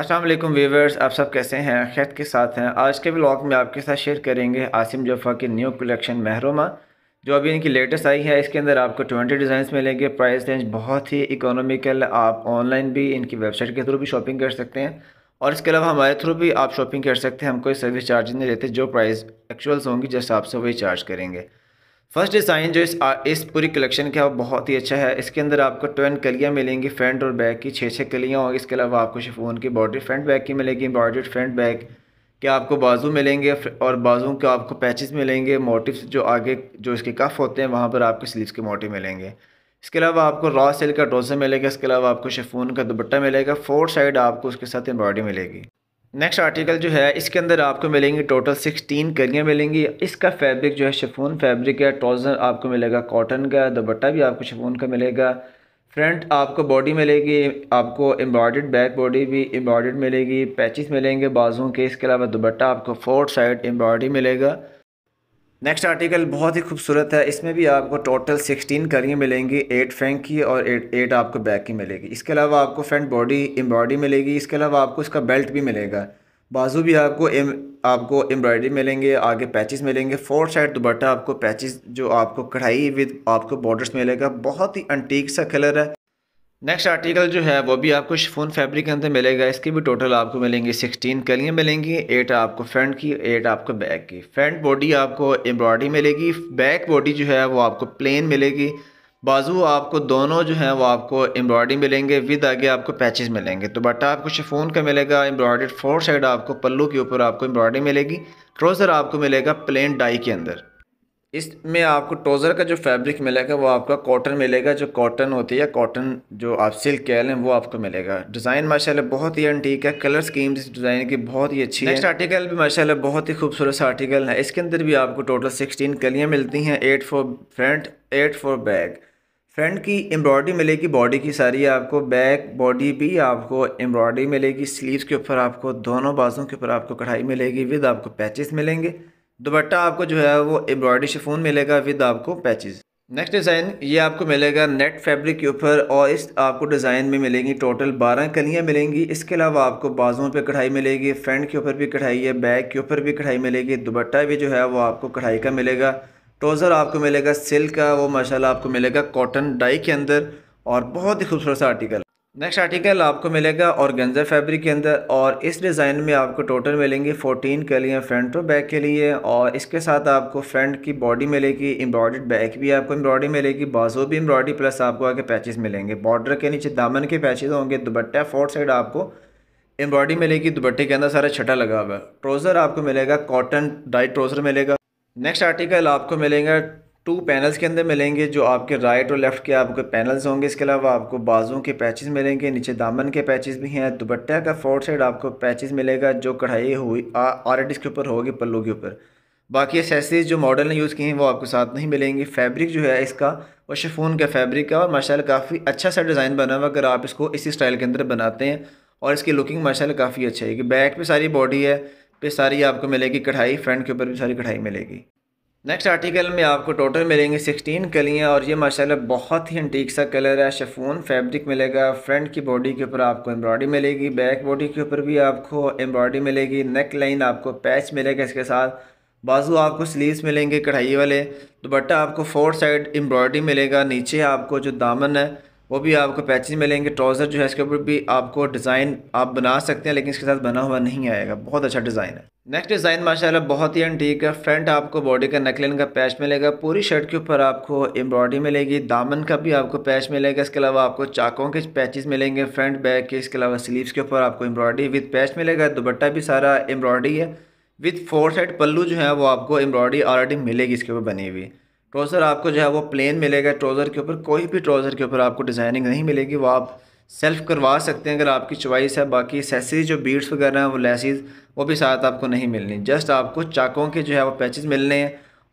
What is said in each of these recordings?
अस्सलाम वालेकुम व्यूवर्स आप सब कैसे हैं खैर के साथ हैं आज के ब्लॉग में आपके साथ शेयर करेंगे आसिम जफ़ा की न्यू कलेक्शन महरूमा जो अभी इनकी लेटेस्ट आई है इसके अंदर आपको 20 डिज़ाइंस मिलेंगे प्राइस रेंज बहुत ही इकोनॉमिकल आप ऑनलाइन भी इनकी वेबसाइट के थ्रू भी शॉपिंग कर सकते हैं और इसके अलावा हमारे थ्रू भी आप शॉपिंग कर सकते हैं हम कोई सर्विस चार्ज नहीं लेते जो प्राइस एक्चुअल्स होंगी जैसे आपसे वही चार्ज करेंगे फर्स्ट डिज़ाइन जो इस आ, इस पूरी कलेक्शन का बहुत ही अच्छा है इसके अंदर आपको ट्वेन कलियाँ मिलेंगी फ्रंट और बैक की छः छः कलियाँ और इसके अलावा आपको शिफोन की बॉर्डर फ्रंट बैक की मिलेगी एम्ब्रॉयड फ्रंट बैक के आपको बाजू मिलेंगे और बाजू के आपको पैचेस मिलेंगे मोटिव्स जो आगे जो इसके कफ होते हैं वहाँ पर आपको स्लीवस के मोटिव मिलेंगे इसके अलावा आपको रॉ सेल का ट्रोजर मिलेगा इसके अलावा आपको शेफून का दुपट्टा मिलेगा फोर साइड आपको उसके साथ एम्ब्रॉयडरी मिलेगी नेक्स्ट आर्टिकल जो है इसके अंदर आपको मिलेंगी टोटल सिक्सटीन करियाँ मिलेंगी इसका फैब्रिक जो है शफून फैब्रिक है ट्राउज़र आपको मिलेगा कॉटन का दुपट्टा भी आपको शफून का मिलेगा फ्रंट आपको बॉडी मिलेगी आपको एम्ब्रॉयड बैक बॉडी भी एम्ब्रॉयड मिलेगी पैचिस मिलेंगे बाज़ुओं के इसके अलावा दुपट्टा आपको फोर्थ साइड एम्ब्रॉयडरी मिलेगा नेक्स्ट आर्टिकल बहुत ही खूबसूरत है इसमें भी आपको टोटल सिक्सटीन करियाँ मिलेंगी एट फ्रेंक की और एट एट आपको बैक की मिलेगी इसके अलावा आपको फ्रंट बॉडी एम्ब्रॉयडरी मिलेगी इसके अलावा आपको इसका बेल्ट भी मिलेगा बाजू भी आपको एम आपको एम्ब्रॉयडरी मिलेंगे आगे पैचेस मिलेंगे फोर साइड दुपट्टा आपको पैचेस जो आपको कढ़ाई विद आपको बॉर्डर्स मिलेगा बहुत ही अंटीक सा कलर है नेक्स्ट आर्टिकल जो है वो भी आपको शिफोन फैब्रिक के अंदर मिलेगा इसकी भी टोटल आपको मिलेंगी सिक्सटीन कलियाँ मिलेंगी एट आपको फ्रंट की एट आपको बैक की फ्रंट बॉडी आपको एम्ब्रॉयडरी मिलेगी बैक बॉडी जो है वो आपको प्लेन मिलेगी बाजू आपको दोनों जो हैं वो आपको एम्ब्रॉयडरी मिलेंगे विद आगे आपको पैचेज़ मिलेंगे तो बट्टा आपको शिफोन का मिलेगा एम्ब्रॉयडर्ड फोर साइड आपको पल्लू के ऊपर आपको एम्ब्रॉयडरी मिलेगी ट्रोज़र आपको मिलेगा प्लेन डाई के अंदर इसमें आपको ट्रोज़र का जो फैब्रिक मिलेगा वो आपका कॉटन मिलेगा जो कॉटन होती है कॉटन जो आप सिल्क कह लें वो आपको मिलेगा डिज़ाइन माशाल्लाह बहुत ही एंटीक है कलर स्कीम्स इस डिज़ाइन की बहुत ही अच्छी नेक्स्ट आर्टिकल भी माशाल्लाह बहुत ही खूबसूरत आर्टिकल है इसके अंदर भी आपको टोटल सिक्सटीन कलियाँ मिलती हैं eight for front eight for back front की एम्ब्रॉयडरी मिलेगी बॉडी की सारी आपको बैक बॉडी भी आपको एम्ब्रॉयडरी मिलेगी स्लीव्स के ऊपर आपको दोनों बाजों के ऊपर आपको कढ़ाई मिलेगी विद आपको पैचेस मिलेंगे दुपट्टा आपको जो है वो एम्ब्रॉयडरी शिफोन मिलेगा विद आपको पैचेज़ नेक्स्ट डिज़ाइन ये आपको मिलेगा नेट फैब्रिक के ऊपर और इस आपको डिज़ाइन में मिलेंगी टोटल बारह कलियाँ मिलेंगी इसके अलावा आपको बाजुओं पे कढ़ाई मिलेगी फ्रंट के ऊपर भी कढ़ाई है बैक के ऊपर भी कढ़ाई मिलेगी दुपट्टा भी जो है वो आपको कढ़ाई का मिलेगा ट्रोज़र आपको मिलेगा सिल्क का वो माशाल्लाह आपको मिलेगा कॉटन डाई के अंदर और बहुत ही खूबसूरत सा आर्टिकल नेक्स्ट आर्टिकल आपको मिलेगा और गेंजा फैब्रिक के अंदर और इस डिज़ाइन में आपको टोटल मिलेंगे 14 लिए फ्रंट और बैक के लिए और इसके साथ आपको फ्रंट की बॉडी मिलेगी एम्ब्रॉयड बैक भी आपको एम्ब्रॉयडरी मिलेगी बाजू भी एम्ब्रॉयडरी प्लस आपको आगे पैचेस मिलेंगे बॉर्डर के नीचे दामन के पैचेज होंगे दुपट्टा फोर्थ साइड आपको एम्ब्रॉयडरी मिलेगी दुपट्टे के अंदर सारा छटा लगा हुआ है ट्रोज़र आपको मिलेगा कॉटन डाइट ट्रोज़र मिलेगा नेक्स्ट आर्टिकल आपको मिलेगा टू पैनल्स के अंदर मिलेंगे जो आपके राइट और लेफ़्ट के आपके पैनल्स होंगे इसके अलावा आपको बाजू के पैचेस मिलेंगे नीचे दामन के पैचेस भी हैं दुपट्टे का फोर्थ साइड आपको पैचेस मिलेगा जो कढ़ाई हुई आर्टिस के ऊपर होगी पल्लू के ऊपर बाकी एसेसरीज जो मॉडल ने यूज़ किए हैं वो आपको साथ नहीं मिलेंगी फैब्रिक जो है इसका वो शफून का फैब्रिक का और माशाल्लाह काफ़ी अच्छा सा डिज़ाइन बना हुआ अगर आप इसको इसी स्टाइल के अंदर बनाते हैं और इसकी लुकिंग माशाल्लाह काफ़ी अच्छी है कि बैक पे सारी बॉडी है पे सारी आपको मिलेगी कढ़ाई फ्रंट के ऊपर भी सारी कढ़ाई मिलेगी नेक्स्ट आर्टिकल में आपको टोटल मिलेंगे सिक्सटीन कलियाँ और ये माशाल्लाह बहुत ही अंटीक सा कलर है शफून फैब्रिक मिलेगा फ्रंट की बॉडी के ऊपर आपको एम्ब्रॉयडरी मिलेगी बैक बॉडी के ऊपर भी आपको एम्ब्रॉयडरी मिलेगी नेक लाइन आपको पैच मिलेगा इसके साथ बाजू आपको स्लीव्स मिलेंगे कढ़ाई वाले दुपट्टा आपको फोर साइड एम्ब्रॉयडरी मिलेगा नीचे आपको जो दामन है वो भी आपको पैचेज मिलेंगे ट्राउज़र जो है इसके ऊपर भी आपको डिज़ाइन आप बना सकते हैं लेकिन इसके साथ बना हुआ नहीं आएगा बहुत अच्छा डिज़ाइन है नेक्स्ट डिज़ाइन माशाल्लाह बहुत ही एंटीक है फ्रंट आपको बॉडी का नेकलाइन का पैच मिलेगा पूरी शर्ट के ऊपर आपको एम्ब्रॉयडरी मिलेगी दामन का भी आपको पैच मिलेगा इसके अलावा आपको चाकों के पैचेस मिलेंगे फ्रंट बैक के इसके अलावा स्लीव्स के ऊपर आपको एम्ब्रॉयडरी विद पैच मिलेगा दुपट्टा भी सारा एम्ब्रॉयडरी है विद फोर साइड पल्लू जो है वो आपको एम्ब्रॉयडरी ऑलरेडी मिलेगी इसके ऊपर बनी हुई ट्राउज़र आपको जो है वो प्लेन मिलेगा ट्राउज़र के ऊपर कोई भी ट्राउज़र के ऊपर आपको डिज़ाइनिंग नहीं मिलेगी वो आप सेल्फ़ करवा सकते हैं अगर आपकी चॉइस है बाकी सैसी जो बीड्स वगैरह हैं वो लेसिस वो भी साथ आपको नहीं मिलनी जस्ट आपको चाकों के जो है वो पैचेस मिलने हैं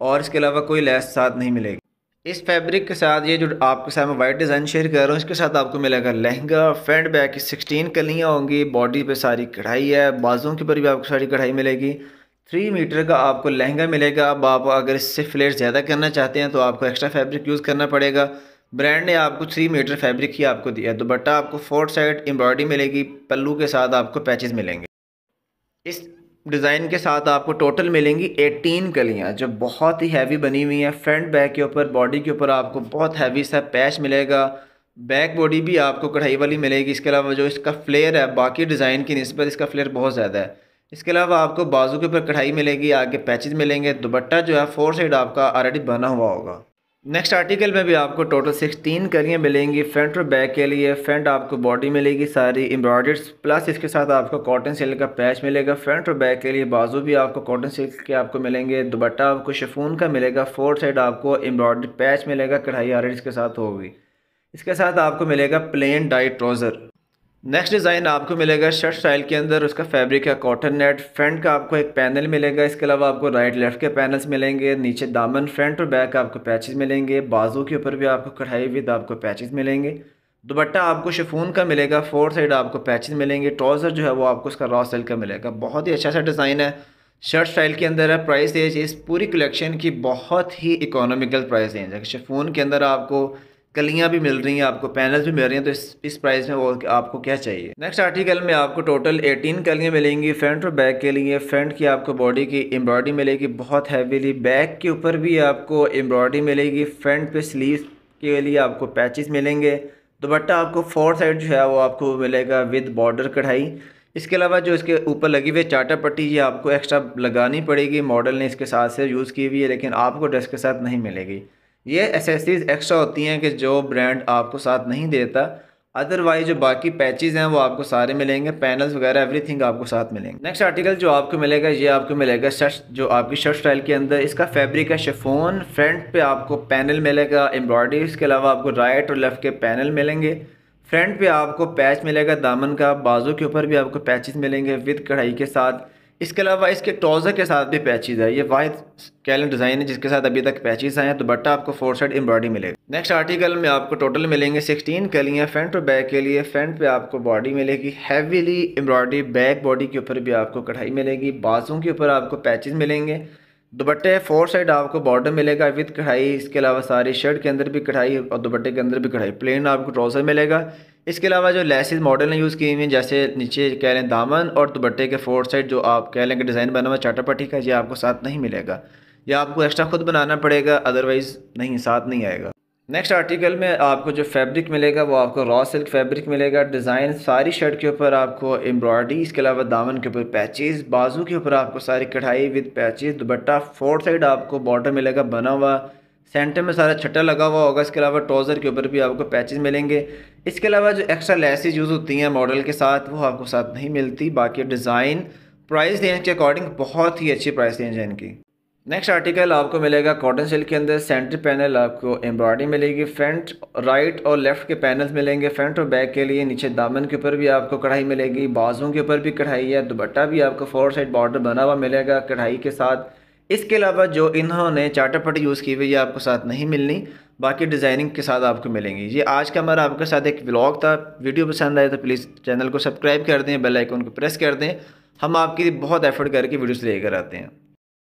और इसके अलावा कोई लेस साथ नहीं मिलेगी इस फैब्रिक के साथ ये जो आपके साथ मैं वाइट डिज़ाइन शेयर कर रहा हूँ इसके साथ आपको मिलेगा लहंगा फ्रंट बैक की सिक्सटीन कलियाँ होंगी बॉडी पर सारी कढ़ाई है बाजुओं के ऊपर भी आपको सारी कढ़ाई मिलेगी थ्री मीटर hmm. का आपको लहंगा मिलेगा अब आप अगर इससे फ्लेयर ज़्यादा करना चाहते हैं तो आपको एक्स्ट्रा फैब्रिक यूज़ करना पड़ेगा ब्रांड ने आपको थ्री मीटर फैब्रिक ही आपको दिया दुपट्टा तो आपको फोर साइड एम्ब्रॉयडरी मिलेगी पल्लू के साथ आपको पैचेस मिलेंगे इस डिज़ाइन के साथ आपको टोटल मिलेंगी एटीन कलियाँ जो बहुत ही हैवी बनी हुई हैं फ्रंट बैक के ऊपर बॉडी के ऊपर आपको बहुत हैवी सा पैच मिलेगा बैक बॉडी भी आपको कढ़ाई वाली मिलेगी इसके अलावा जो इसका फ्लेयर है बाकी डिज़ाइन की नस्बत इसका फ्लेयर बहुत ज़्यादा है इसके अलावा आपको बाजू के ऊपर कढ़ाई मिलेगी आगे पैचेज मिलेंगे दुपट्टा जो है फोर साइड आपका ऑलरेडी बना हुआ होगा नेक्स्ट आर्टिकल में भी आपको टोटल सिक्सटीन करियाँ कलियाँ मिलेंगी फ्रंट और बैक के लिए फ्रंट आपको बॉडी मिलेगी सारी एम्ब्रॉयडर्ड प्लस इसके साथ आपको कॉटन सिल्क का पैच मिलेगा फ्रंट और बैक के लिए बाजू भी आपको कॉटन सिल्क के आपको मिलेंगे दुपट्टा आपको शेफून का मिलेगा फोर साइड आपको एम्ब्रॉयडर्ड पैच मिलेगा कढ़ाई ऑलरेडी इसके साथ होगी इसके साथ आपको मिलेगा plain dyed trouser next design आपको मिलेगा शर्ट स्टाइल के अंदर उसका फैब्रिक है कॉटन नेट फ्रंट का आपको एक पैनल मिलेगा इसके अलावा आपको राइट लेफ्ट के पैनल्स मिलेंगे नीचे दामन फ्रंट और बैक आपको पैचेस मिलेंगे बाजू के ऊपर भी आपको कढ़ाई विद आपको पैचेस मिलेंगे दुपट्टा आपको शिफून का मिलेगा फोर साइड आपको पैचेज मिलेंगे ट्राउज़र जो है वो आपको उसका रॉ सेल का मिलेगा बहुत ही अच्छा सा डिज़ाइन है शर्ट स्टाइल के अंदर है प्राइस रेंज इस पूरी कलेक्शन की बहुत ही इकोनॉमिकल प्राइस रेंज है शिफून के अंदर आपको कलियाँ भी मिल रही हैं आपको पैनल्स भी मिल रही हैं तो इस इस प्राइस में वो आपको क्या चाहिए नेक्स्ट आर्टिकल में आपको टोटल 18 कलियाँ मिलेंगी फ्रंट और बैक के लिए फ्रंट की आपको बॉडी की एम्ब्रॉयडरी मिलेगी बहुत हैवीली बैक के ऊपर भी आपको एम्ब्रॉयडरी मिलेगी फ्रंट पे स्लीव के लिए आपको पैचेस मिलेंगे दोपट्टा आपको फोर साइड जो है वो आपको मिलेगा विद बॉर्डर कढ़ाई इसके अलावा जो इसके ऊपर लगी हुई चाटा पट्टी ये आपको एक्स्ट्रा लगानी पड़ेगी मॉडल ने इसके साथ से यूज़ की हुई है लेकिन आपको ड्रेस के साथ नहीं मिलेगी ये एसेसरीज एक्स्ट्रा होती हैं कि जो ब्रांड आपको साथ नहीं देता अदरवाइज जो बाकी पैचेज़ हैं वो आपको सारे मिलेंगे पैनल्स वगैरह एवरीथिंग आपको साथ मिलेंगे नेक्स्ट आर्टिकल जो आपको मिलेगा ये आपको मिलेगा शर्ट जो आपकी शर्ट स्टाइल के अंदर इसका फैब्रिक है शेफोन फ्रंट पे आपको पैनल मिलेगा एम्ब्रॉयडरी इसके अलावा आपको राइट और लेफ्ट के पैनल मिलेंगे फ्रंट पे आपको पैच मिलेगा दामन का बाजू के ऊपर भी आपको पैचेज मिलेंगे विद कढ़ाई के साथ इसके अलावा इसके ट्राउज़र के साथ भी पैचेज़ है ये वाद कैलन डिज़ाइन है जिसके साथ अभी तक पैचेज़ आए हैं तो दुपट्टा आपको फोर साइड एम्ब्रॉडरी मिलेगा नेक्स्ट आर्टिकल में आपको टोटल मिलेंगे 16 लिए फ्रंट और बैक के लिए फ्रंट पे आपको बॉडी मिलेगी हैवीली एम्ब्रॉयडरी बैक बॉडी के ऊपर भी आपको कढ़ाई मिलेगी बाजू के ऊपर आपको पैचेज मिलेंगे दुबट्टे फोर साइड आपको बॉर्डर मिलेगा विद कढ़ाई इसके अलावा सारी शर्ट के अंदर भी कढ़ाई और दुपट्टे के अंदर भी कढ़ाई प्लेन आपको ट्राउज़र मिलेगा इसके अलावा जो लेसिस मॉडल ने यूज़ की हुई हैं जैसे नीचे कह लें दामन और दुबट्टे के फोर साइड जो आप कह लें कि डिज़ाइन बना हुआ चाटा पट्टी का ये आपको साथ नहीं मिलेगा या आपको एक्स्ट्रा खुद बनाना पड़ेगा अदरवाइज़ नहीं साथ नहीं आएगा नेक्स्ट आर्टिकल में आपको जो फैब्रिक मिलेगा वो आपको रॉ सिल्क फैब्रिक मिलेगा डिज़ाइन सारी शर्ट के ऊपर आपको एम्ब्रॉयडरी इसके अलावा दामन के ऊपर पैचेस बाजू के ऊपर आपको सारी कढ़ाई with patches dupatta four side आपको बॉर्डर मिलेगा बना हुआ सेंटर में सारा छट्टा लगा हुआ होगा इसके अलावा ट्राउज़र के ऊपर भी आपको पैचेज मिलेंगे इसके अलावा जो एक्स्ट्रा लेसेज यूज़ होती हैं मॉडल के साथ वो आपको साथ नहीं मिलती बाकी डिज़ाइन प्राइस रेंज के अकॉर्डिंग बहुत ही अच्छी प्राइस रेंज है इनकी नेक्स्ट आर्टिकल आपको मिलेगा कॉटन सिल्क के अंदर सेंटर पैनल आपको एम्ब्रॉयडरी मिलेगी फ्रंट राइट और लेफ्ट के पैनल्स मिलेंगे फ्रंट और बैक के लिए नीचे दामन के ऊपर भी आपको कढ़ाई मिलेगी बाजुओं के ऊपर भी कढ़ाई है दुपट्टा भी आपको फोर साइड बॉर्डर बना हुआ मिलेगा कढ़ाई के साथ इसके अलावा जो इन्होंने चार्टर पट्टी यूज़ की हुई ये आपको साथ नहीं मिलनी बाकी डिज़ाइनिंग के साथ आपको मिलेंगी ये आज का हमारा आपके साथ एक ब्लॉग था वीडियो पसंद आए तो प्लीज़ चैनल को सब्सक्राइब कर दें बेल आइकन को प्रेस कर दें हम आपके लिए बहुत एफर्ट करके वीडियोस लेकर आते हैं